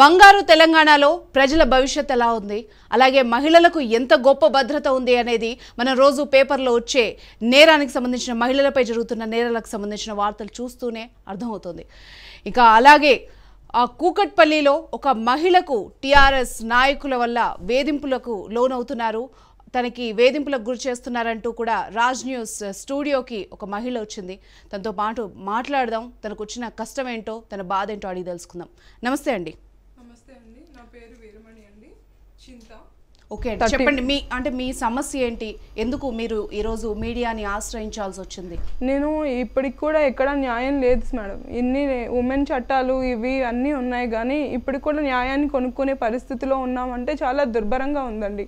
బంగారు తెలంగాణలో ప్రజల భవిష్యత్ ఎలా ఉంది అలాగే మహిళలకు ఎంత గొప్ప భద్రత ఉంది అనేది మనం రోజు పేపర్లో వచ్చే నేరానికి సంబంధించిన మహిళలపై జరుగుతున్న నేరాలకు సంబంధించిన వార్తలు చూస్తూనే అర్థమవుతుంది ఇక అలాగే ఆ కూకట్పల్లిలో ఒక మహిళకు టీఆర్ఎస్ నాయకుల వల్ల వేధింపులకు లోనవుతున్నారు తనకి వేధింపులకు గురి చేస్తున్నారంటూ కూడా రాజ్ న్యూస్ స్టూడియోకి ఒక మహిళ వచ్చింది తనతో పాటు మాట్లాడదాం తనకు వచ్చిన కష్టం ఏంటో తన బాధ ఏంటో అడిగి తెలుసుకుందాం నమస్తే అండి ఓకే చెప్పండి మీ అంటే మీ సమస్య ఏంటి ఎందుకు మీరు ఈరోజు మీడియాని ఆశ్రయించాల్సి వచ్చింది నేను ఇప్పటికి కూడా ఎక్కడ న్యాయం లేదు మేడం ఇన్ని ఉమెన్ చట్టాలు ఇవి అన్నీ ఉన్నాయి కానీ ఇప్పటికి కూడా న్యాయాన్ని కొనుక్కునే పరిస్థితిలో ఉన్నామంటే చాలా దుర్భరంగా ఉందండి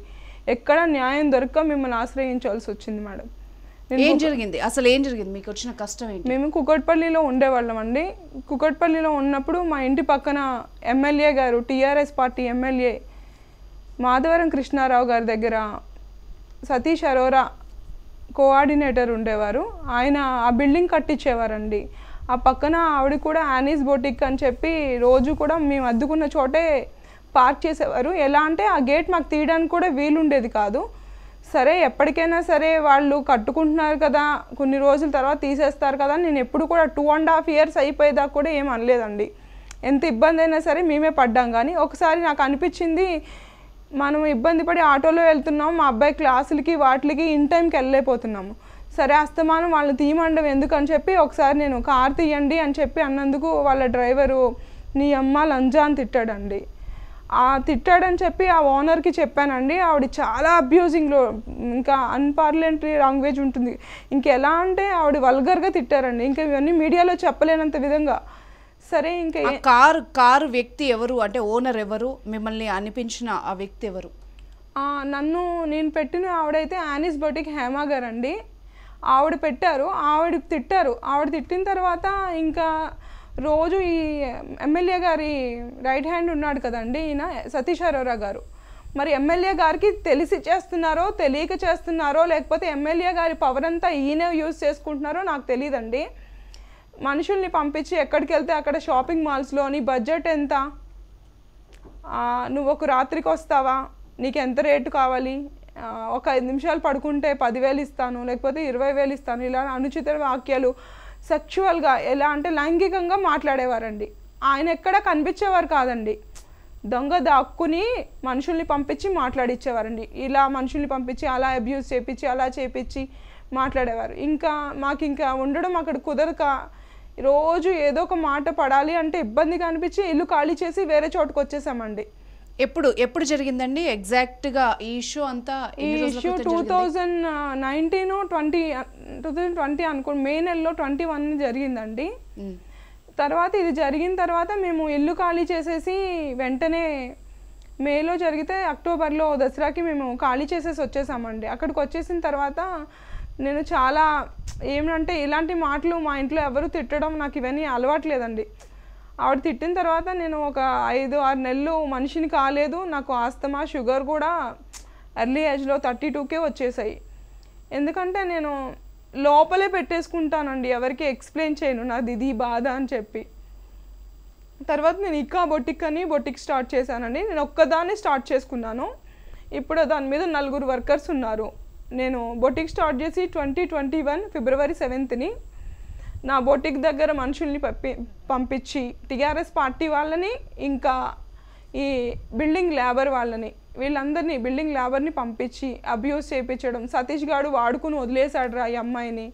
ఎక్కడ న్యాయం దొరక మిమ్మల్ని ఆశ్రయించాల్సి వచ్చింది మేడం ఏం జరిగింది అసలు ఏం జరిగింది మీకు వచ్చిన కష్టం ఏంటి మేము కుకట్పల్లిలో ఉండేవాళ్ళం అండి కుకట్పల్లిలో ఉన్నప్పుడు మా ఇంటి పక్కన ఎమ్మెల్యే గారు TRS party MLA Madhavaram Krishnarao గారి దగ్గర సతీష్ అరోరా కోఆర్డినేటర్ ఉండేవారు ఆయన ఆ బిల్డింగ్ కట్టించేవారండి ఆ పక్కన ఆవిడ కూడా యానీస్ బోటిక్ అని చెప్పి రోజు కూడా మేము అద్దుకున్న చోటే పార్క్ చేసేవారు ఎలా అంటే ఆ గేట్ మాకు తీయడానికి కూడా వీలుండేది కాదు సరే ఎప్పటికైనా సరే వాళ్ళు కట్టుకుంటున్నారు కదా కొన్ని రోజుల తర్వాత తీసేస్తారు కదా నేను ఎప్పుడు కూడా టూ అండ్ హాఫ్ ఇయర్స్ అయిపోయేదాకా కూడా ఏం అనలేదండి ఎంత ఇబ్బంది అయినా సరే మేమే పడ్డాం కానీ ఒకసారి నాకు అనిపించింది మనం ఇబ్బంది పడి ఆటోలో వెళ్తున్నాం మా అబ్బాయి క్లాసులకి వాటికి ఇన్ టైంకి వెళ్ళలేకపోతున్నాము సరే అస్తమానం వాళ్ళని తీయమండం ఎందుకని చెప్పి ఒకసారి నేను కార్ తీయండి అని చెప్పి అన్నందుకు వాళ్ళ డ్రైవరు నీ అమ్మ లంజా అని తిట్టాడండి ఆ తిట్టాడని చెప్పి ఆ ఓనర్కి చెప్పానండి ఆవిడ చాలా అబ్యూజింగ్లో ఇంకా అన్పార్లమెంటరీ లాంగ్వేజ్ ఉంటుంది ఇంకెలా అంటే ఆవిడ వల్గర్గా తిట్టారండి ఇంకా ఇవన్నీ మీడియాలో చెప్పలేనంత విధంగా సరే ఇంకా కారు కారు వ్యక్తి ఎవరు అంటే ఓనర్ ఎవరు మిమ్మల్ని అనిపించిన ఆ వ్యక్తి ఎవరు నన్ను నేను పెట్టిన ఆవిడైతే యానిస్ బొటిక్ హేమా గారు అండి ఆవిడ పెట్టారు ఆవిడ తిట్టారు ఆవిడ తిట్టిన తర్వాత ఇంకా రోజు ఈ ఎమ్మెల్యే గారి రైట్ హ్యాండ్ ఉన్నాడు కదండి ఈయన సతీష్ అరోరా గారు మరి ఎమ్మెల్యే గారికి తెలిసి చేస్తున్నారో తెలియక చేస్తున్నారో లేకపోతే ఎమ్మెల్యే గారి పవర్ అంతా ఈయన యూజ్ చేసుకుంటున్నారో నాకు తెలియదండి మనుషుల్ని పంపించి ఎక్కడికి వెళ్తే అక్కడ షాపింగ్ మాల్స్లోని బడ్జెట్ ఎంత నువ్వు ఒక రాత్రికి వస్తావా నీకు ఎంత రేటు కావాలి ఒక ఐదు నిమిషాలు పడుకుంటే పదివేలు ఇస్తాను లేకపోతే ఇరవై వేలు ఇస్తాను ఇలా అనుచిత వాక్యాలు సెక్చువల్గా ఎలా అంటే లైంగికంగా మాట్లాడేవారండి ఆయన ఎక్కడ కనిపించేవారు కాదండి దొంగ దాక్కుని మనుషుల్ని పంపించి మాట్లాడిచ్చేవారండి ఇలా మనుషుల్ని పంపించి అలా అబ్యూస్ చేపించి అలా చేపించి మాట్లాడేవారు ఇంకా మాకు ఇంకా ఉండడం అక్కడ కుదరక రోజు ఏదో ఒక మాట పడాలి అంటే ఇబ్బందిగా అనిపించి ఇల్లు ఖాళీ చేసి వేరే చోటుకు వచ్చేసామండి ఎప్పుడు ఎప్పుడు జరిగిందండి ఎగ్జాక్ట్ గా ఈ ఇష్యూ అంతా ఈ issue two thousand nineteen twenty two thousand twenty అనుకో మే నెలలో ట్వంటీ వన్ జరిగిందండి తర్వాత ఇది జరిగిన తర్వాత మేము ఇల్లు ఖాళీ చేసేసి వెంటనే మేలో జరిగితే అక్టోబర్లో దసరాకి మేము ఖాళీ చేసేసి వచ్చేసామండి అక్కడికి వచ్చేసిన తర్వాత నేను చాలా ఏమంటే ఇలాంటి మాటలు మా ఇంట్లో ఎవరు తిట్టడం నాకు ఇవన్నీ అలవాట్లేదండి ఆవిడ తిట్టిన తర్వాత నేను ఒక ఐదు ఆరు నెలలు మనిషిని కాలేదు నాకు ఆస్తమా షుగర్ కూడా ఎర్లీ ఏజ్లో థర్టీ టూకే వచ్చేసాయి ఎందుకంటే నేను లోపలే పెట్టేసుకుంటానండి ఎవరికి ఎక్స్ప్లెయిన్ చేయను నాది ఇది బాధ అని చెప్పి తర్వాత నేను ఇంకా బొట్టిక్ అని బొట్టిక్ స్టార్ట్ చేశానండి నేను ఒక్కదాన్ని స్టార్ట్ చేసుకున్నాను ఇప్పుడు దాని మీద నలుగురు వర్కర్స్ ఉన్నారు నేను బొటిక్ స్టార్ట్ చేసి ట్వంటీ ట్వంటీ వన్ ఫిబ్రవరి సెవెంత్ని నా బొటిక్ దగ్గర మనుషుల్ని పంపి పంపించి టీఆర్ఎస్ పార్టీ వాళ్ళని ఇంకా ఈ బిల్డింగ్ లేబర్ వాళ్ళని వీళ్ళందరినీ బిల్డింగ్ లేబర్ని పంపించి అబ్యూస్ చేయించడం సతీష్ గాడు వాడుకుని వదిలేశాడురా ఈ అమ్మాయిని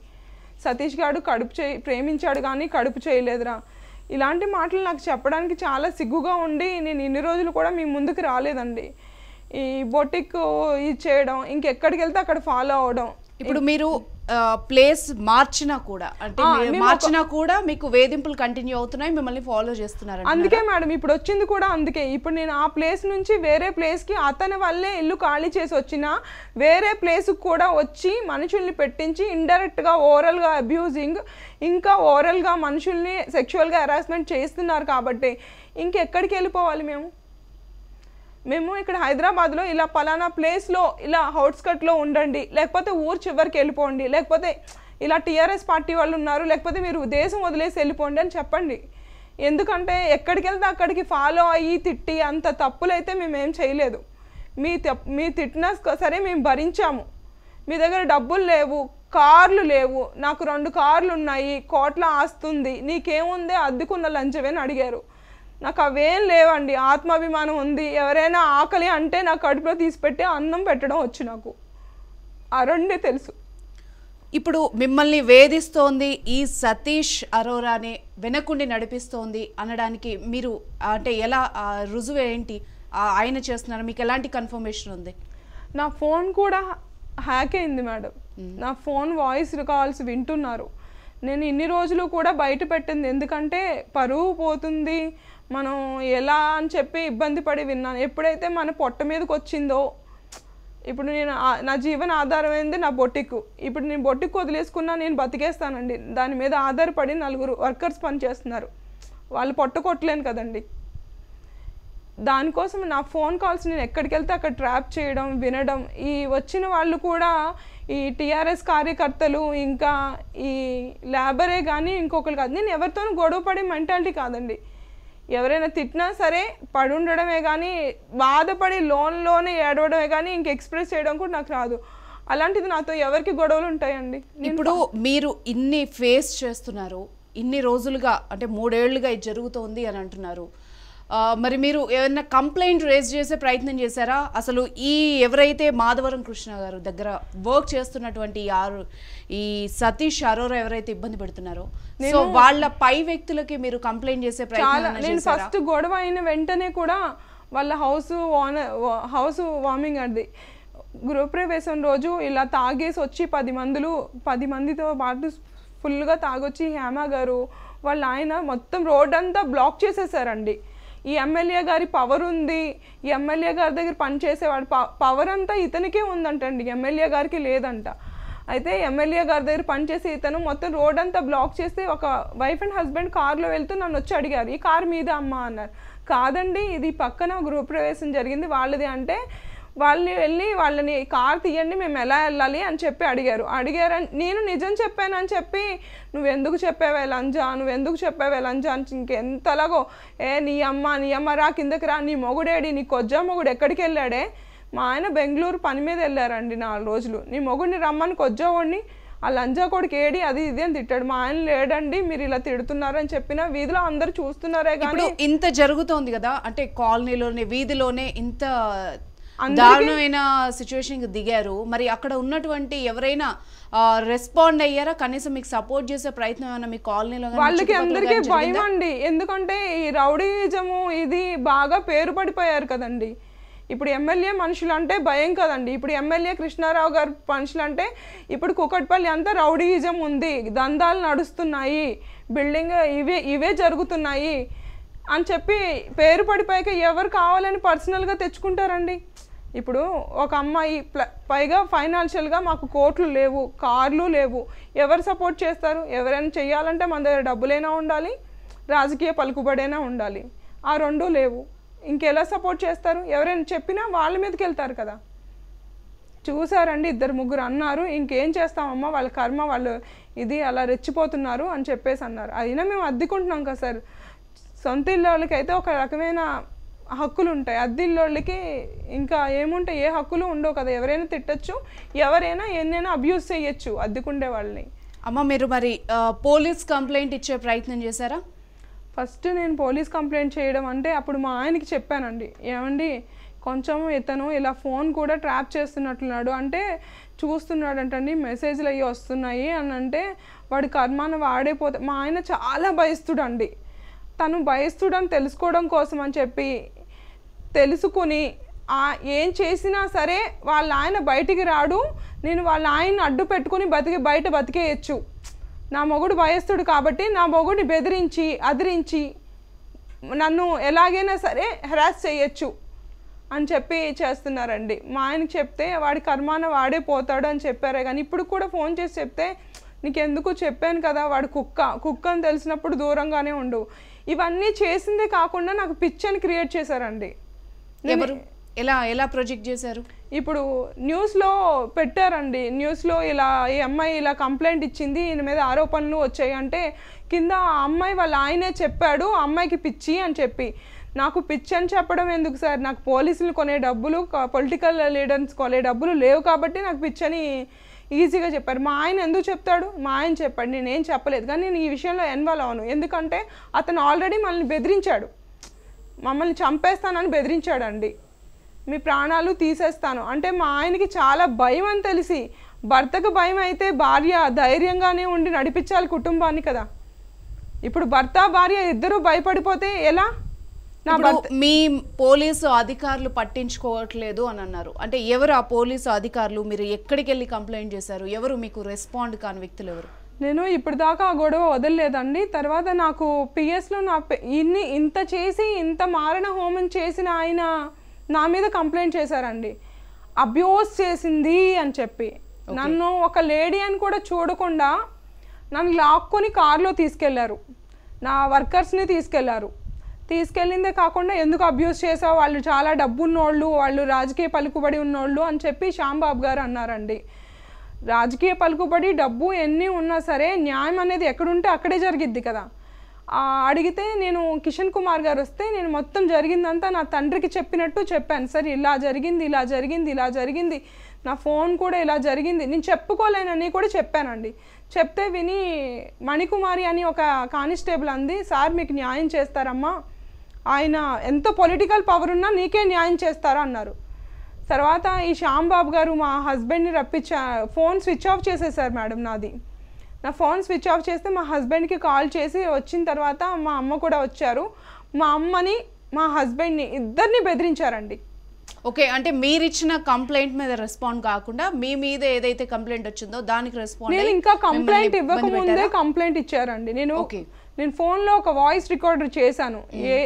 సతీష్ గాడు కడుపు చే ప్రేమించాడు కానీ కడుపు చేయలేదురా ఇలాంటి మాటలు నాకు చెప్పడానికి చాలా సిగ్గుగా ఉండి నేను ఇన్ని రోజులు కూడా మీ ముందుకు రాలేదండి ఈ బొటిక్ ఇది చేయడం ఇంకెక్కడికి వెళ్తే అక్కడ ఫాలో అవడం ఇప్పుడు మీరు ప్లేస్ మార్చినా కూడా అంటే మార్చినా కూడా మీకు వేధింపులు కంటిన్యూ అవుతున్నాయి మిమ్మల్ని ఫాలో చేస్తున్నారు అందుకే మేడం ఇప్పుడు వచ్చింది కూడా అందుకే ఇప్పుడు నేను ఆ ప్లేస్ నుంచి వేరే ప్లేస్కి అతని వల్లే ఇల్లు ఖాళీ చేసి వచ్చిన వేరే ప్లేస్కి కూడా వచ్చి మనుషుల్ని పెట్టించి ఇండైరెక్ట్గా ఓవరల్గా అబ్యూజింగ్ ఇంకా ఓవరల్గా మనుషుల్ని సెక్షువల్గా హెరాస్మెంట్ చేస్తున్నారు కాబట్టి ఇంకెక్కడికి వెళ్ళిపోవాలి మేము మేము ఇక్కడ హైదరాబాద్లో ఇలా పలానా ప్లేస్లో ఇలా హౌట్స్కట్లో ఉండండి లేకపోతే ఊరు చివరికి వెళ్ళిపోండి లేకపోతే ఇలా టీఆర్ఎస్ పార్టీ వాళ్ళు ఉన్నారు లేకపోతే మీరు దేశం వదిలేసి వెళ్ళిపోండి అని చెప్పండి ఎందుకంటే ఎక్కడికి వెళ్తే అక్కడికి ఫాలో అయ్యి తిట్టి అంత తప్పులైతే మేమేం చేయలేదు మీ మీ తిట్టినా సరే మేము భరించాము మీ దగ్గర డబ్బులు లేవు కార్లు లేవు నాకు రెండు కార్లు ఉన్నాయి కోట్ల ఆస్తుంది నీకేముందే అద్దెకున్న అని అడిగారు నాకు అవేం లేవండి ఆత్మాభిమానం ఉంది ఎవరైనా ఆకలి అంటే నా కడుపులో తీసిపెట్టి అన్నం పెట్టడం వచ్చు నాకు ఆ రెండే తెలుసు ఇప్పుడు మిమ్మల్ని వేధిస్తోంది ఈ సతీష్ అరోరాని వెనకుండి నడిపిస్తోంది అనడానికి మీరు అంటే ఎలా రుజువు ఏంటి ఆయన చేస్తున్నారు మీకు ఎలాంటి కన్ఫర్మేషన్ ఉంది నా ఫోన్ కూడా హ్యాక్ అయింది మేడం నా ఫోన్ వాయిస్ కాల్స్ వింటున్నారు నేను ఇన్ని రోజులు కూడా బయట పెట్టింది ఎందుకంటే పరువు పోతుంది మనం ఎలా అని చెప్పి ఇబ్బంది పడి విన్నాను ఎప్పుడైతే మన పొట్ట మీదకి వచ్చిందో ఇప్పుడు నేను నా జీవన ఆధారమైంది నా బొట్టికు ఇప్పుడు నేను బొట్టికి వదిలేసుకున్నా నేను బతికేస్తానండి దాని మీద ఆధారపడి నలుగురు వర్కర్స్ పనిచేస్తున్నారు వాళ్ళు పొట్ట కొట్టలేను కదండి దానికోసం నా ఫోన్ కాల్స్ నేను ఎక్కడికి వెళ్తే అక్కడ ట్రాప్ చేయడం వినడం ఈ వచ్చిన వాళ్ళు కూడా ఈ టీఆర్ఎస్ కార్యకర్తలు ఇంకా ఈ లేబరే కానీ ఇంకొకరు కాదు నేను ఎవరితోనూ గొడవ పడే మెంటాలిటీ కాదండి ఎవరైనా తిట్టినా సరే పడి ఉండడమే కానీ బాధపడి లోన్లోనే ఏడవడమే కానీ ఇంక ఎక్స్ప్రెస్ చేయడం కూడా నాకు రాదు అలాంటిది నాతో ఎవరికి గొడవలు ఉంటాయండి ఇప్పుడు మీరు ఇన్ని ఫేస్ చేస్తున్నారు ఇన్ని రోజులుగా అంటే మూడేళ్లుగా ఇది జరుగుతోంది అని అంటున్నారు మరి మీరు ఏమైనా కంప్లైంట్ రేజ్ చేసే ప్రయత్నం చేశారా అసలు ఈ ఎవరైతే మాధవరం కృష్ణ గారు దగ్గర వర్క్ చేస్తున్నటువంటి ఆరు ఈ సతీష్ అరోరా ఎవరైతే ఇబ్బంది పెడుతున్నారో సో వాళ్ళ పై వ్యక్తులకి మీరు కంప్లైంట్ చేసే ప్రయత్నం నేను ఫస్ట్ గొడవ అయిన వెంటనే కూడా వాళ్ళ హౌస్ ఓనర్ హౌస్ వార్మింగ్ అది గృహప్రవేశం రోజు ఇలా తాగేసి వచ్చి పది మందులు పది మందితో పాటు ఫుల్గా తాగొచ్చి హేమ గారు వాళ్ళ ఆయన మొత్తం రోడ్ అంతా బ్లాక్ చేసేసారండి ఈ ఎమ్మెల్యే గారి పవర్ ఉంది ఈ ఎమ్మెల్యే గారి దగ్గర పనిచేసేవాడు ప పవర్ అంతా ఇతనికే ఉందంటండి ఎమ్మెల్యే గారికి లేదంట అయితే ఎమ్మెల్యే గారి దగ్గర పనిచేసి ఇతను మొత్తం రోడ్ అంతా బ్లాక్ చేసి ఒక వైఫ్ అండ్ హస్బెండ్ కార్లో వెళ్తూ నన్ను వచ్చి అడిగారు ఈ కార్ మీద అమ్మ అన్నారు కాదండి ఇది పక్కన గృహప్రవేశం జరిగింది వాళ్ళది అంటే వాళ్ళు వెళ్ళి వాళ్ళని కార్ తీయండి మేము ఎలా వెళ్ళాలి అని చెప్పి అడిగారు అడిగారు నేను నిజం చెప్పానని చెప్పి నువ్వెందుకు చెప్పావు లంజా నువ్వెందుకు చెప్పావు లంజా అని ఇంకెంతలాగో ఏ నీ అమ్మ నీ అమ్మ రా కిందకి రా నీ మొగుడేడి నీ కొజ్జా మొగుడు ఎక్కడికి వెళ్ళాడే మా ఆయన బెంగళూరు పని మీద వెళ్ళారండి నాలుగు రోజులు నీ మొగుడిని రమ్మని కొజ్జావాడిని ఆ లంజా కొడుకు ఏడి అది ఇది అని తిట్టాడు మా ఆయన లేడండి మీరు ఇలా తిడుతున్నారని చెప్పిన వీధిలో అందరు చూస్తున్నారే కానీ ఇంత జరుగుతోంది కదా అంటే కాలనీలోనే వీధిలోనే ఇంత దారుణమైన సిచ్యువేషన్ దిగారు మరి అక్కడ ఉన్నటువంటి ఎవరైనా రెస్పాండ్ అయ్యారా కనీసం మీకు సపోర్ట్ చేసే ప్రయత్నం ఏమైనా మీ కాలనీలో వాళ్ళకి అందరికీ భయం అండి ఎందుకంటే ఈ రౌడీజము ఇది బాగా పేరు పడిపోయారు కదండి ఇప్పుడు ఎమ్మెల్యే మనుషులు అంటే భయం కదండి ఇప్పుడు ఎమ్మెల్యే కృష్ణారావు గారు మనుషులు అంటే ఇప్పుడు కుకట్పల్లి అంతా రౌడీజం ఉంది దందాలు నడుస్తున్నాయి బిల్డింగ్ ఇవే ఇవే జరుగుతున్నాయి అని చెప్పి పేరు పడిపోయాక ఎవరు కావాలని పర్సనల్గా తెచ్చుకుంటారండి ఇప్పుడు ఒక అమ్మాయి పైగా ఫైనాన్షియల్గా మాకు కోట్లు లేవు కార్లు లేవు ఎవరు సపోర్ట్ చేస్తారు ఎవరైనా చేయాలంటే మన దగ్గర డబ్బులైనా ఉండాలి రాజకీయ పలుకుబడైనా ఉండాలి ఆ రెండూ లేవు ఇంకెలా సపోర్ట్ చేస్తారు ఎవరైనా చెప్పినా వాళ్ళ మీదకి వెళ్తారు కదా చూసారండి ఇద్దరు ముగ్గురు అన్నారు ఇంకేం చేస్తామమ్మా వాళ్ళ కర్మ వాళ్ళు ఇది అలా రెచ్చిపోతున్నారు అని చెప్పేసి అన్నారు అయినా మేము అద్దెకుంటున్నాం కదా సార్ సొంత ఇళ్ళ వాళ్ళకైతే ఒక రకమైన హక్కులు ఉంటాయి అద్దిల్లోళ్ళకి ఇంకా ఏముంటాయి ఏ హక్కులు ఉండవు కదా ఎవరైనా తిట్టచ్చు ఎవరైనా ఎన్నైనా అబ్యూస్ చేయొచ్చు అద్దెకుండే వాళ్ళని అమ్మ మీరు మరి పోలీస్ కంప్లైంట్ ఇచ్చే ప్రయత్నం చేశారా ఫస్ట్ నేను పోలీస్ కంప్లైంట్ చేయడం అంటే అప్పుడు మా ఆయనకి చెప్పానండి ఏమండి కొంచెం ఇతను ఇలా ఫోన్ కూడా ట్రాప్ చేస్తున్నట్లున్నాడు అంటే చూస్తున్నాడంటండి మెసేజ్లు అవి వస్తున్నాయి అని అంటే వాడి కర్మాన వాడైపోతే మా ఆయన చాలా భయస్తుడండి తను భయస్తుడని తెలుసుకోవడం కోసం అని చెప్పి తెలుసుకుని ఏం చేసినా సరే వాళ్ళ ఆయన బయటికి రాడు నేను వాళ్ళ ఆయన అడ్డు పెట్టుకుని బతికి బయట బతికేయచ్చు నా మొగుడు వయస్సుడు కాబట్టి నా మొగుడిని బెదిరించి అదిరించి నన్ను ఎలాగైనా సరే హెరాస్ చేయొచ్చు అని చెప్పి చేస్తున్నారండి మా ఆయనకి చెప్తే వాడి కర్మాన వాడే పోతాడు అని చెప్పారే కానీ ఇప్పుడు కూడా ఫోన్ చేసి చెప్తే నీకెందుకు చెప్పాను కదా వాడు కుక్క కుక్క అని తెలిసినప్పుడు దూరంగానే ఉండు ఇవన్నీ చేసిందే కాకుండా నాకు పిచ్చని క్రియేట్ చేశారండి ఎవరు ఎలా ఎలా ప్రొజెక్ట్ చేశారు ఇప్పుడు న్యూస్లో పెట్టారండి న్యూస్లో ఇలా ఈ అమ్మాయి ఇలా కంప్లైంట్ ఇచ్చింది ఈయన మీద ఆరోపణలు వచ్చాయి అంటే కింద ఆ అమ్మాయి వాళ్ళ ఆయనే చెప్పాడు అమ్మాయికి పిచ్చి అని చెప్పి నాకు పిచ్చి అని చెప్పడం ఎందుకు సార్ నాకు పోలీసులు కొనే డబ్బులు పొలిటికల్ లీడర్స్ కొనే డబ్బులు లేవు కాబట్టి నాకు పిచ్చని ఈజీగా చెప్పారు మా ఆయన ఎందుకు చెప్తాడు మా ఆయన చెప్పాడు నేనేం చెప్పలేదు కానీ నేను ఈ విషయంలో ఇన్వాల్వ్ అవను ఎందుకంటే అతను ఆల్రెడీ మనల్ని బెదిరించాడు మమ్మల్ని చంపేస్తానని బెదిరించాడండి మీ ప్రాణాలు తీసేస్తాను అంటే మా ఆయనకి చాలా భయం అని తెలిసి భర్తకు భయం అయితే భార్య ధైర్యంగానే ఉండి నడిపించాలి కుటుంబాన్ని కదా ఇప్పుడు భర్త భార్య ఇద్దరూ భయపడిపోతే ఎలా మీ పోలీసు అధికారులు పట్టించుకోవట్లేదు అని అన్నారు అంటే ఎవరు ఆ పోలీసు అధికారులు మీరు ఎక్కడికి వెళ్ళి కంప్లైంట్ చేశారు ఎవరు మీకు రెస్పాండ్ కాని వ్యక్తులు ఎవరు నేను ఇప్పటిదాకా ఆ గొడవ వదలలేదండి తర్వాత నాకు పిఎస్లో నా ఇన్ని ఇంత చేసి ఇంత మారణ హోమం చేసిన ఆయన నా మీద కంప్లైంట్ చేశారండి అబ్యూస్ చేసింది అని చెప్పి నన్ను ఒక లేడీ అని కూడా చూడకుండా నన్ను లాక్కొని కార్లో తీసుకెళ్లారు నా వర్కర్స్ని తీసుకెళ్లారు తీసుకెళ్ళిందే కాకుండా ఎందుకు అబ్యూస్ చేసావు వాళ్ళు చాలా డబ్బు ఉన్నోళ్ళు వాళ్ళు రాజకీయ పలుకుబడి ఉన్నోళ్ళు అని చెప్పి శ్యాంబాబు గారు అన్నారండి రాజకీయ పలుకుబడి డబ్బు ఎన్ని ఉన్నా సరే న్యాయం అనేది ఎక్కడుంటే అక్కడే జరిగిద్ది కదా అడిగితే నేను కిషన్ కుమార్ గారు వస్తే నేను మొత్తం జరిగిందంతా నా తండ్రికి చెప్పినట్టు చెప్పాను సార్ ఇలా జరిగింది ఇలా జరిగింది ఇలా జరిగింది నా ఫోన్ కూడా ఇలా జరిగింది నేను చెప్పుకోలేనని కూడా చెప్పానండి చెప్తే విని మణికుమారి అని ఒక కానిస్టేబుల్ అంది సార్ మీకు న్యాయం చేస్తారమ్మా ఆయన ఎంత పొలిటికల్ పవర్ ఉన్నా నీకే న్యాయం చేస్తారా అన్నారు తర్వాత ఈ శ్యాంబాబు గారు మా హస్బెండ్ని రప్పించా ఫోన్ స్విచ్ ఆఫ్ చేసేసారు మేడం నాది నా ఫోన్ స్విచ్ ఆఫ్ చేస్తే మా హస్బెండ్కి కాల్ చేసి వచ్చిన తర్వాత మా అమ్మ కూడా వచ్చారు మా అమ్మని మా హస్బెండ్ని ఇద్దరిని బెదిరించారండి ఓకే అంటే మీరు ఇచ్చిన కంప్లైంట్ మీద రెస్పాండ్ కాకుండా మీ మీద ఏదైతే కంప్లైంట్ వచ్చిందో దానికి రెస్పాండ్ నేను ఇంకా కంప్లైంట్ ఇవ్వకముందే కంప్లైంట్ ఇచ్చారండి నేను ఓకే నేను ఫోన్లో ఒక వాయిస్ రికార్డర్ చేశాను ఏ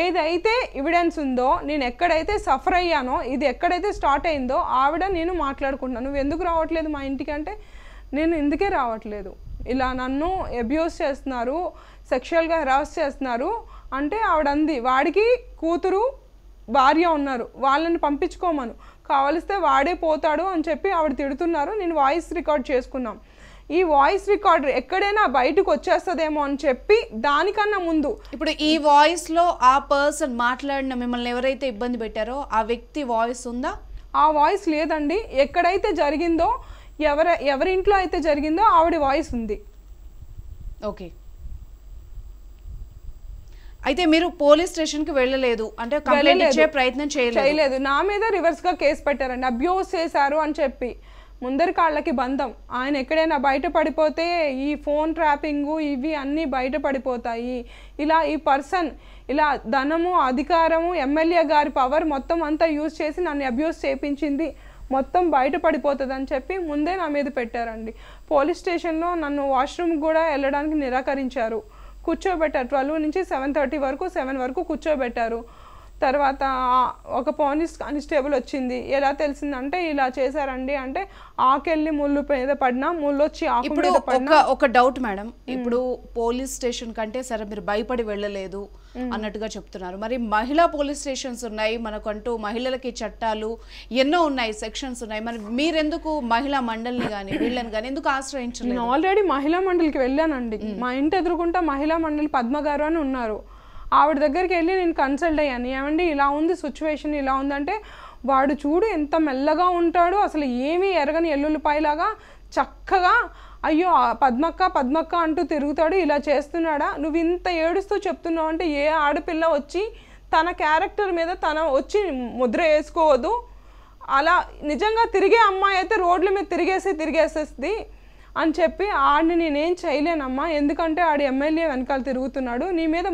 ఏదైతే ఎవిడెన్స్ ఉందో నేను ఎక్కడైతే సఫర్ అయ్యానో ఇది ఎక్కడైతే స్టార్ట్ అయిందో ఆవిడ నేను మాట్లాడుకుంటున్నాను నువ్వు ఎందుకు రావట్లేదు మా ఇంటికి అంటే నేను ఎందుకే రావట్లేదు ఇలా నన్ను అబ్యూస్ చేస్తున్నారు సెక్షువల్గా హెరాస్ చేస్తున్నారు అంటే ఆవిడ అంది వాడికి కూతురు భార్య ఉన్నారు వాళ్ళని పంపించుకోమను కావలిస్తే వాడే పోతాడు అని చెప్పి ఆవిడ తిడుతున్నారు నేను వాయిస్ రికార్డ్ చేసుకున్నాం ఈ వాయిస్ రికార్డర్ ఎక్కడైనా బయటకు వచ్చేస్తుందేమో అని చెప్పి దానికన్నా ముందు ఇప్పుడు ఈ వాయిస్ లో ఆ పర్సన్ మాట్లాడిన మిమ్మల్ని ఎవరైతే ఇబ్బంది పెట్టారో ఆ వ్యక్తి వాయిస్ ఉందా ఆ వాయిస్ లేదండి ఎక్కడైతే జరిగిందో ఎవరి ఎవరింట్లో అయితే జరిగిందో ఆవిడ వాయిస్ ఉంది ఓకే అయితే మీరు పోలీస్ స్టేషన్ కి వెళ్ళలేదు అంటే కంప్లైంట్ ఇచ్చే ప్రయత్నం చేయలేదు చేయలేదు నా మీద రివర్స్ గా కేసు పెట్టారండి అబ్యూస్ చేశారు అని చెప్పి ముందరి కాళ్ళకి బంధం ఆయన ఎక్కడైనా బయట పడిపోతే ఈ ఫోన్ ట్రాపింగు ఇవి అన్నీ బయట పడిపోతాయి ఇలా ఈ పర్సన్ ఇలా ధనము అధికారము ఎమ్మెల్యే గారి పవర్ మొత్తం అంతా యూజ్ చేసి నన్ను అబ్యూస్ చేయించింది మొత్తం బయట పడిపోతుందని చెప్పి ముందే నా మీద పెట్టారండి పోలీస్ స్టేషన్లో నన్ను వాష్రూమ్ కూడా వెళ్ళడానికి నిరాకరించారు కూర్చోబెట్టారు ట్వెల్వ్ నుంచి సెవెన్ థర్టీ వరకు సెవెన్ వరకు కూర్చోబెట్టారు తర్వాత ఒక పోనీస్ కానిస్టేబుల్ వచ్చింది ఎలా తెలిసిందంటే ఇలా చేశారండి అంటే ఆకెళ్ళి ముళ్ళు మీద పడినా ముళ్ళు వచ్చి ఇప్పుడు ఒక డౌట్ మేడం ఇప్పుడు పోలీస్ స్టేషన్ కంటే సరే మీరు భయపడి వెళ్ళలేదు అన్నట్టుగా చెప్తున్నారు మరి మహిళా పోలీస్ స్టేషన్స్ ఉన్నాయి మనకంటూ మహిళలకి చట్టాలు ఎన్నో ఉన్నాయి సెక్షన్స్ ఉన్నాయి మరి మీరెందుకు మహిళా మండలిని కానీ వీళ్ళని కానీ ఎందుకు ఆశ్రయించలేదు నేను ఆల్రెడీ మహిళా మండలికి వెళ్ళానండి మా ఇంటి ఎదురుకుంటా మహిళా మండలి పద్మగారు అని ఉన్నారు ఆవిడ దగ్గరికి వెళ్ళి నేను కన్సల్ట్ అయ్యాను ఏమండి ఇలా ఉంది సిచ్యువేషన్ ఇలా ఉందంటే వాడు చూడు ఎంత మెల్లగా ఉంటాడు అసలు ఏమీ ఎరగని ఎల్లుల్లిపాయలాగా చక్కగా అయ్యో పద్మక్క పద్మక్క అంటూ తిరుగుతాడు ఇలా చేస్తున్నాడా నువ్వు ఇంత ఏడుస్తూ చెప్తున్నావు అంటే ఏ ఆడపిల్ల వచ్చి తన క్యారెక్టర్ మీద తన వచ్చి ముద్ర వేసుకోవద్దు అలా నిజంగా తిరిగే అమ్మాయి అయితే రోడ్ల మీద తిరిగేసి తిరిగేసేస్తుంది అని చెప్పి ఆడిని నేనేం చేయలేనమ్మా ఎందుకంటే ఆడు ఎమ్మెల్యే వెనకాల తిరుగుతున్నాడు నీ మీద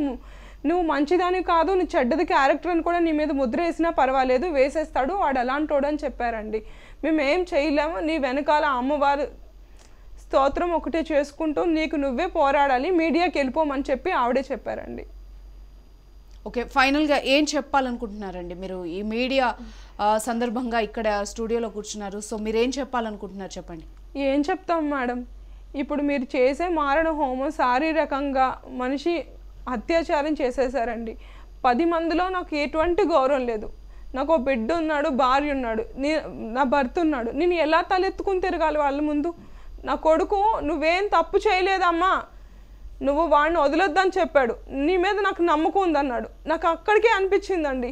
నువ్వు మంచిదాని కాదు నువ్వు చెడ్డది క్యారెక్టర్ అని కూడా నీ మీద ముద్ర వేసినా పర్వాలేదు వేసేస్తాడు వాడు అలాంటోడు అని చెప్పారండి మేము ఏం చేయలేము నీ వెనకాల అమ్మవారు స్తోత్రం ఒకటే చేసుకుంటూ నీకు నువ్వే పోరాడాలి మీడియాకి వెళ్ళిపోమని చెప్పి ఆవిడే చెప్పారండి ఓకే ఫైనల్గా ఏం చెప్పాలనుకుంటున్నారండి మీరు ఈ మీడియా సందర్భంగా ఇక్కడ స్టూడియోలో కూర్చున్నారు సో మీరు ఏం చెప్పాలనుకుంటున్నారు చెప్పండి ఏం చెప్తాం మేడం ఇప్పుడు మీరు చేసే మారణ హోమం శారీరకంగా మనిషి అత్యాచారం చేసేసారండి పది మందిలో నాకు ఎటువంటి గౌరవం లేదు నాకు ఓ బిడ్డ ఉన్నాడు భార్య ఉన్నాడు నీ నా భర్త ఉన్నాడు నేను ఎలా తలెత్తుకుని తిరగాలి వాళ్ళ ముందు నా కొడుకు నువ్వేం తప్పు చేయలేదమ్మా నువ్వు వాడిని వదిలొద్దని చెప్పాడు నీ మీద నాకు నమ్మకం ఉందన్నాడు నాకు అక్కడికే అనిపించిందండి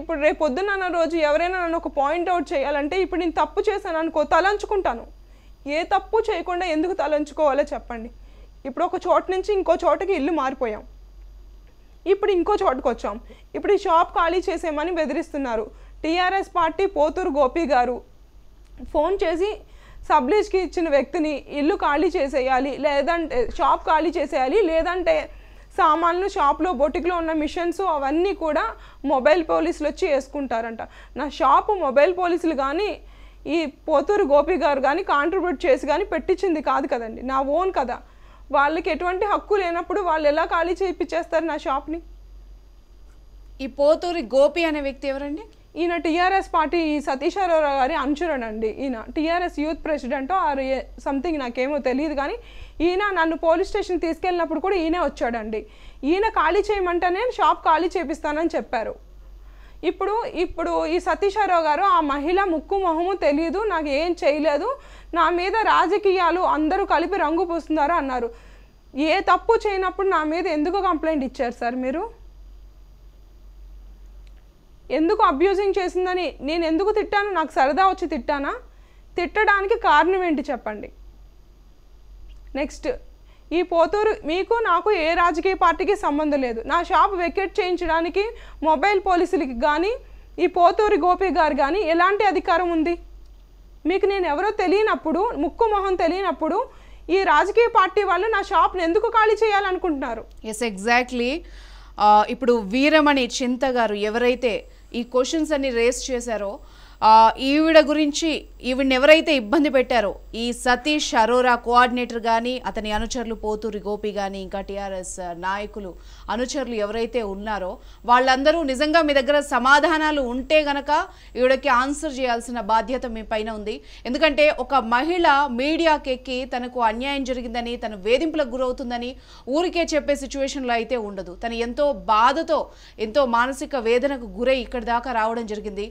ఇప్పుడు రేపు పొద్దున్న రోజు ఎవరైనా నన్ను ఒక పాయింట్ అవుట్ చేయాలంటే ఇప్పుడు నేను తప్పు చేశాను అనుకో తలంచుకుంటాను ఏ తప్పు చేయకుండా ఎందుకు తలంచుకోవాలో చెప్పండి ఇప్పుడు ఒక చోట నుంచి ఇంకో చోటకి ఇల్లు మారిపోయాం ఇప్పుడు ఇంకో చోటుకు వచ్చాం ఇప్పుడు ఈ షాప్ ఖాళీ చేసేమని బెదిరిస్తున్నారు టీఆర్ఎస్ పార్టీ పోతూరు గోపి గారు ఫోన్ చేసి సబ్లీజ్కి ఇచ్చిన వ్యక్తిని ఇల్లు ఖాళీ చేసేయాలి లేదంటే షాప్ ఖాళీ చేసేయాలి లేదంటే సామాన్లు షాప్లో బొటిక్లో ఉన్న మిషన్స్ అవన్నీ కూడా మొబైల్ పోలీసులు వచ్చి వేసుకుంటారంట నా షాపు మొబైల్ పోలీసులు కానీ ఈ పోతూరు గోపి గారు కానీ కాంట్రిబ్యూట్ చేసి కానీ పెట్టించింది కాదు కదండి నా ఓన్ కదా వాళ్ళకి ఎటువంటి హక్కు లేనప్పుడు వాళ్ళు ఎలా ఖాళీ చేయించేస్తారు నా షాప్ని ఈ పోతూరి గోపి అనే వ్యక్తి ఎవరండి ఈయన టీఆర్ఎస్ పార్టీ సతీశ్వరరావు గారి అండి ఈయన TRS youth president or something నాకేమో తెలియదు కానీ ఈయన నన్ను పోలీస్ స్టేషన్ తీసుకెళ్ళినప్పుడు కూడా ఈయనే వచ్చాడండి ఈయన ఖాళీ చేయమంటేనే షాప్ ఖాళీ చేపిస్తానని చెప్పారు ఇప్పుడు ఇప్పుడు ఈ సతీశ్వరరావు గారు ఆ మహిళ ముక్కు మొహము తెలియదు నాకు ఏం చేయలేదు నా మీద రాజకీయాలు అందరూ కలిపి రంగు పూస్తున్నారు అన్నారు ఏ తప్పు చేయనప్పుడు నా మీద ఎందుకు కంప్లైంట్ ఇచ్చారు సార్ మీరు ఎందుకు అబ్యూజింగ్ చేసిందని నేను ఎందుకు తిట్టాను నాకు సరదా వచ్చి తిట్టానా తిట్టడానికి కారణం ఏంటి చెప్పండి నెక్స్ట్ ఈ పోతూరు మీకు నాకు ఏ రాజకీయ పార్టీకి సంబంధం లేదు నా షాప్ వెకెట్ చేయించడానికి మొబైల్ పోలీసులకి కానీ ఈ పోతూరి గోపి గారు కానీ ఎలాంటి అధికారం ఉంది మీకు నేను ఎవరో తెలియనప్పుడు ముక్కు మొహం తెలియనప్పుడు ఈ రాజకీయ పార్టీ వాళ్ళు నా షాప్ని ఎందుకు ఖాళీ చేయాలనుకుంటున్నారు ఎస్ ఎగ్జాక్ట్లీ uh, ఇప్పుడు వీరమణి చింత గారు ఎవరైతే ఈ క్వశ్చన్స్ అన్ని రేస్ చేశారో ఈవిడ గురించి ఈవిడని ఎవరైతే ఇబ్బంది పెట్టారో ఈ సతీష్ అరోరా కోఆర్డినేటర్ కానీ అతని అనుచరులు పోతూరి గోపి కానీ ఇంకా టీఆర్ఎస్ నాయకులు అనుచరులు ఎవరైతే ఉన్నారో వాళ్ళందరూ నిజంగా మీ దగ్గర సమాధానాలు ఉంటే గనక ఈవిడకి ఆన్సర్ చేయాల్సిన బాధ్యత మీ పైన ఉంది ఎందుకంటే ఒక మహిళ మీడియాకెక్కి తనకు అన్యాయం జరిగిందని తను వేధింపులకు గురవుతుందని ఊరికే చెప్పే సిచ్యువేషన్లో అయితే ఉండదు తను ఎంతో బాధతో ఎంతో మానసిక వేదనకు గురై ఇక్కడి దాకా రావడం జరిగింది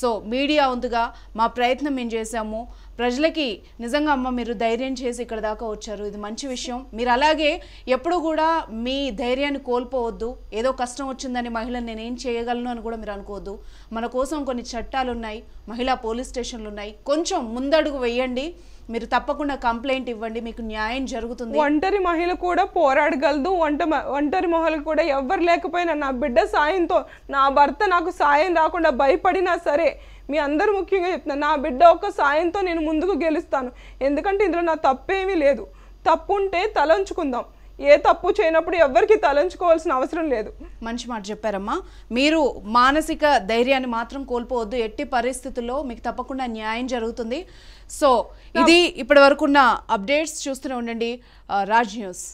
సో మీడియా ఉందిగా మా ప్రయత్నం మేము చేశాము ప్రజలకి నిజంగా అమ్మ మీరు ధైర్యం చేసి ఇక్కడ దాకా వచ్చారు ఇది మంచి విషయం మీరు అలాగే ఎప్పుడు కూడా మీ ధైర్యాన్ని కోల్పోవద్దు ఏదో కష్టం వచ్చిందని మహిళను నేనేం చేయగలను అని కూడా మీరు అనుకోవద్దు మన కోసం కొన్ని చట్టాలు ఉన్నాయి మహిళా పోలీస్ స్టేషన్లు ఉన్నాయి కొంచెం ముందడుగు వేయండి మీరు తప్పకుండా కంప్లైంట్ ఇవ్వండి మీకు న్యాయం జరుగుతుంది ఒంటరి మహిళ కూడా పోరాడగలదు వంట ఒంటరి మహిళ కూడా ఎవరు లేకపోయినా నా బిడ్డ సాయంతో నా భర్త నాకు సాయం రాకుండా భయపడినా సరే మీ అందరూ ముఖ్యంగా చెప్తున్నా నా బిడ్డ ఒక్క సాయంతో నేను ముందుకు గెలుస్తాను ఎందుకంటే ఇందులో నా తప్పేమీ లేదు తప్పు ఉంటే తలంచుకుందాం ఏ తప్పు చేయనప్పుడు ఎవరికి తలంచుకోవాల్సిన అవసరం లేదు మంచి మాట చెప్పారమ్మా మీరు మానసిక ధైర్యాన్ని మాత్రం కోల్పోవద్దు ఎట్టి పరిస్థితుల్లో మీకు తప్పకుండా న్యాయం జరుగుతుంది సో ఇది ఇప్పటి వరకున్న అప్డేట్స్ చూస్తూనే ఉండండి రాజ్ uh, న్యూస్